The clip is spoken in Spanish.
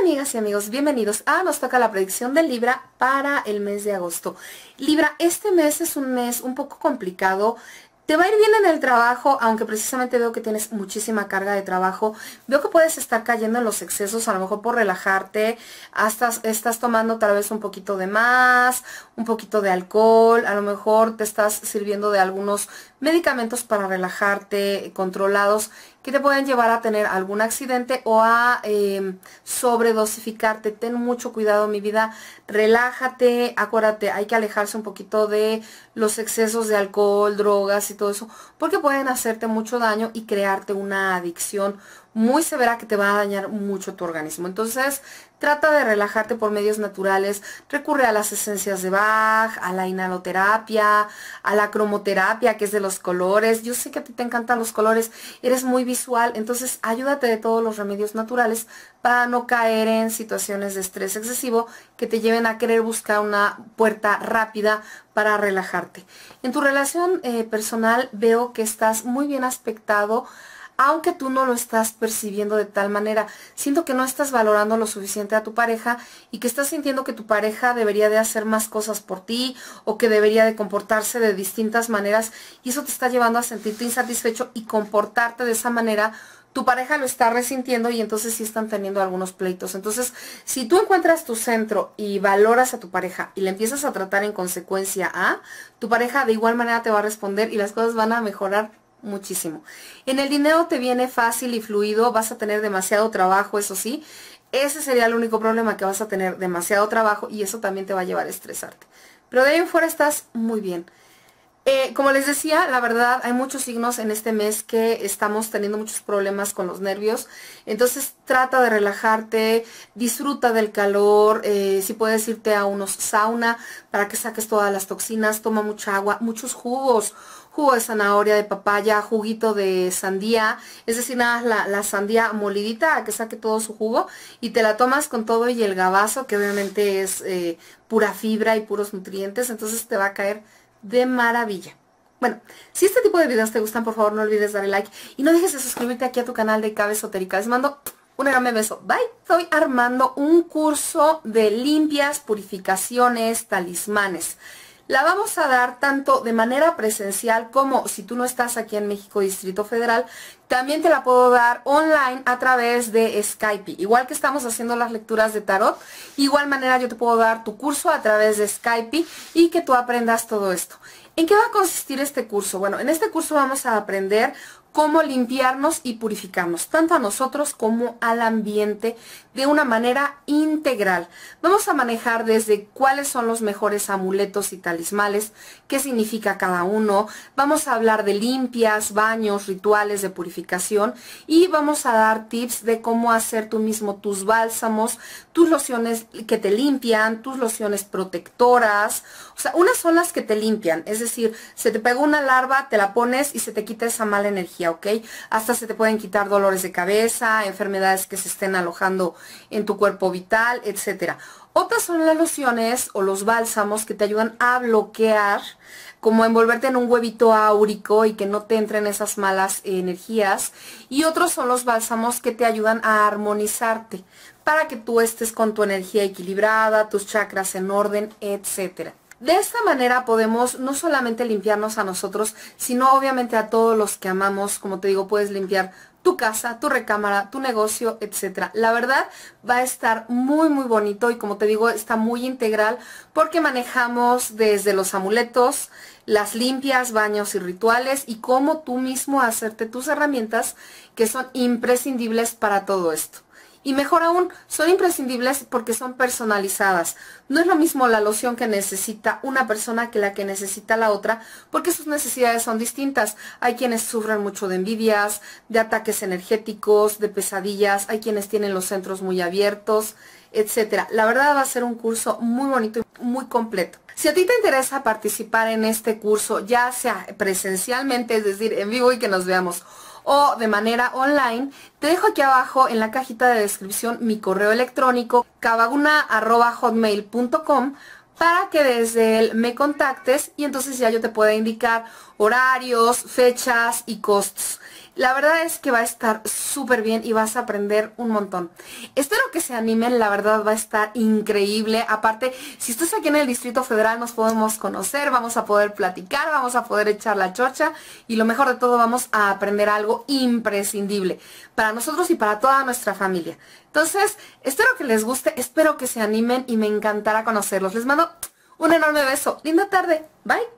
amigas y amigos, bienvenidos a Nos toca la predicción de Libra para el mes de agosto. Libra, este mes es un mes un poco complicado. Te va a ir bien en el trabajo, aunque precisamente veo que tienes muchísima carga de trabajo. Veo que puedes estar cayendo en los excesos, a lo mejor por relajarte. Hasta estás tomando tal vez un poquito de más, un poquito de alcohol. A lo mejor te estás sirviendo de algunos medicamentos para relajarte, controlados que te pueden llevar a tener algún accidente o a em, sobredosificarte. Ten mucho cuidado, mi vida. Relájate, acuérdate, hay que alejarse un poquito de los excesos de alcohol, drogas y todo eso, porque pueden hacerte mucho daño y crearte una adicción muy severa que te va a dañar mucho tu organismo. Entonces, trata de relajarte por medios naturales. Recurre a las esencias de Bach, a la inhaloterapia, a la cromoterapia, que es de los colores. Yo sé que a ti te encantan los colores, eres muy visual, entonces ayúdate de todos los remedios naturales para no caer en situaciones de estrés excesivo que te lleven a querer buscar una puerta rápida para relajarte. En tu relación eh, personal veo que estás muy bien aspectado aunque tú no lo estás percibiendo de tal manera. Siento que no estás valorando lo suficiente a tu pareja y que estás sintiendo que tu pareja debería de hacer más cosas por ti o que debería de comportarse de distintas maneras y eso te está llevando a sentirte insatisfecho y comportarte de esa manera tu pareja lo está resintiendo y entonces sí están teniendo algunos pleitos. Entonces, si tú encuentras tu centro y valoras a tu pareja y le empiezas a tratar en consecuencia a, tu pareja de igual manera te va a responder y las cosas van a mejorar muchísimo. En el dinero te viene fácil y fluido, vas a tener demasiado trabajo, eso sí. Ese sería el único problema que vas a tener demasiado trabajo y eso también te va a llevar a estresarte. Pero de ahí en fuera estás muy bien. Eh, como les decía, la verdad hay muchos signos en este mes que estamos teniendo muchos problemas con los nervios. Entonces trata de relajarte, disfruta del calor, eh, si puedes irte a unos sauna para que saques todas las toxinas, toma mucha agua, muchos jugos, jugo de zanahoria, de papaya, juguito de sandía, es decir, nada, la, la sandía molidita que saque todo su jugo y te la tomas con todo y el gabazo que obviamente es eh, pura fibra y puros nutrientes, entonces te va a caer de maravilla. Bueno, si este tipo de videos te gustan, por favor no olvides darle like y no dejes de suscribirte aquí a tu canal de Cabe Esotérica. Les mando un enorme beso. Bye. Estoy armando un curso de limpias, purificaciones, talismanes. La vamos a dar tanto de manera presencial como si tú no estás aquí en México Distrito Federal, también te la puedo dar online a través de Skype. Igual que estamos haciendo las lecturas de tarot, igual manera yo te puedo dar tu curso a través de Skype y que tú aprendas todo esto. ¿En qué va a consistir este curso? Bueno, en este curso vamos a aprender cómo limpiarnos y purificarnos, tanto a nosotros como al ambiente, de una manera integral. Vamos a manejar desde cuáles son los mejores amuletos y talismales, qué significa cada uno, vamos a hablar de limpias, baños, rituales de purificación y vamos a dar tips de cómo hacer tú mismo tus bálsamos, tus lociones que te limpian, tus lociones protectoras, o sea, unas son las que te limpian, es decir, se te pega una larva, te la pones y se te quita esa mala energía hasta se te pueden quitar dolores de cabeza, enfermedades que se estén alojando en tu cuerpo vital, etc. Otras son las lociones o los bálsamos que te ayudan a bloquear, como envolverte en un huevito áurico y que no te entren esas malas energías. Y otros son los bálsamos que te ayudan a armonizarte para que tú estés con tu energía equilibrada, tus chakras en orden, etcétera. De esta manera podemos no solamente limpiarnos a nosotros, sino obviamente a todos los que amamos. Como te digo, puedes limpiar tu casa, tu recámara, tu negocio, etcétera. La verdad va a estar muy muy bonito y como te digo está muy integral porque manejamos desde los amuletos, las limpias, baños y rituales y cómo tú mismo hacerte tus herramientas que son imprescindibles para todo esto. Y mejor aún, son imprescindibles porque son personalizadas. No es lo mismo la loción que necesita una persona que la que necesita la otra, porque sus necesidades son distintas. Hay quienes sufren mucho de envidias, de ataques energéticos, de pesadillas, hay quienes tienen los centros muy abiertos, etcétera. La verdad va a ser un curso muy bonito y muy completo. Si a ti te interesa participar en este curso, ya sea presencialmente, es decir, en vivo y que nos veamos, o de manera online, te dejo aquí abajo en la cajita de descripción mi correo electrónico cabaguna.hotmail.com para que desde él me contactes y entonces ya yo te pueda indicar horarios, fechas y costos. La verdad es que va a estar súper bien y vas a aprender un montón. Espero que se animen, la verdad va a estar increíble. Aparte, si estás aquí en el Distrito Federal nos podemos conocer, vamos a poder platicar, vamos a poder echar la chocha y lo mejor de todo vamos a aprender algo imprescindible para nosotros y para toda nuestra familia. Entonces, espero que les guste, espero que se animen y me encantará conocerlos. Les mando un enorme beso. Linda tarde. Bye.